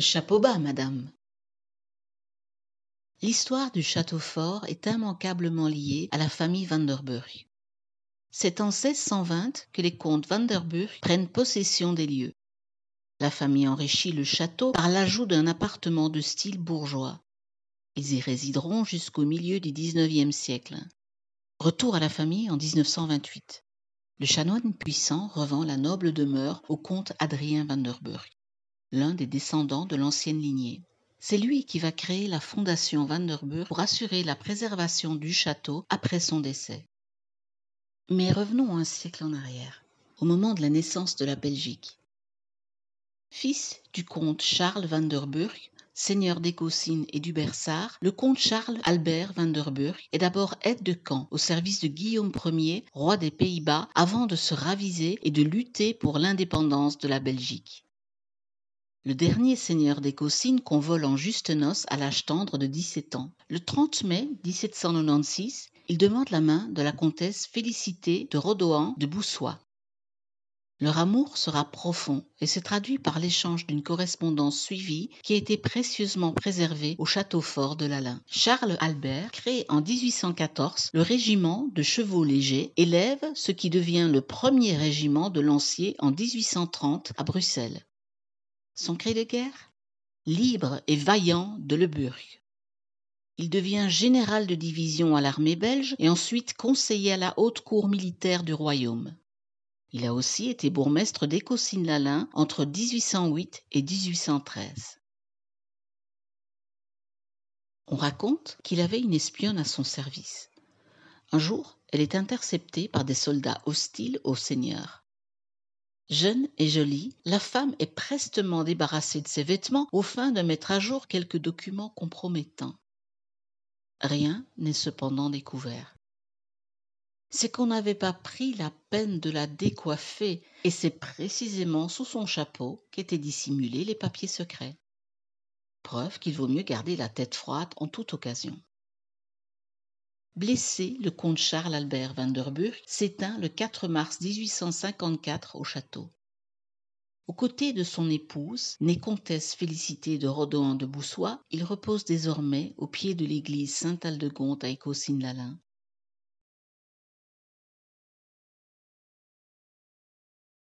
Chapeau bas, madame. L'histoire du château fort est immanquablement liée à la famille Vanderburgh. C'est en 1620 que les comtes Vanderburgh prennent possession des lieux. La famille enrichit le château par l'ajout d'un appartement de style bourgeois. Ils y résideront jusqu'au milieu du XIXe siècle. Retour à la famille en 1928. Le chanoine puissant revend la noble demeure au comte Adrien Vanderburgh l'un des descendants de l'ancienne lignée. C'est lui qui va créer la fondation Vanderburg pour assurer la préservation du château après son décès. Mais revenons un siècle en arrière, au moment de la naissance de la Belgique. Fils du comte Charles Vanderburgh, seigneur d'Écossine et du Bersard, le comte Charles Albert Vanderburgh est d'abord aide de camp au service de Guillaume Ier, roi des Pays-Bas, avant de se raviser et de lutter pour l'indépendance de la Belgique le dernier seigneur des Cossines qu'on vole en juste noces à l'âge tendre de 17 ans. Le 30 mai 1796, il demande la main de la comtesse Félicité de Rodoan de Boussois. Leur amour sera profond et se traduit par l'échange d'une correspondance suivie qui a été précieusement préservée au château fort de l'Alain. Charles Albert crée en 1814 le régiment de chevaux légers, élève ce qui devient le premier régiment de lanciers en 1830 à Bruxelles son cri de guerre Libre et vaillant de le Burg. Il devient général de division à l'armée belge et ensuite conseiller à la haute cour militaire du royaume. Il a aussi été bourgmestre d'Écossine-Lalin entre 1808 et 1813. On raconte qu'il avait une espionne à son service. Un jour, elle est interceptée par des soldats hostiles au seigneur. Jeune et jolie, la femme est prestement débarrassée de ses vêtements au fin de mettre à jour quelques documents compromettants. Rien n'est cependant découvert. C'est qu'on n'avait pas pris la peine de la décoiffer, et c'est précisément sous son chapeau qu'étaient dissimulés les papiers secrets. Preuve qu'il vaut mieux garder la tête froide en toute occasion. Blessé, le comte Charles Albert Vanderburg s'éteint le 4 mars 1854 au château. Aux côtés de son épouse, née comtesse Félicité de Rodoan de Boussois, il repose désormais au pied de l'église Saint-Aldegonde à Ecosine-Lalin.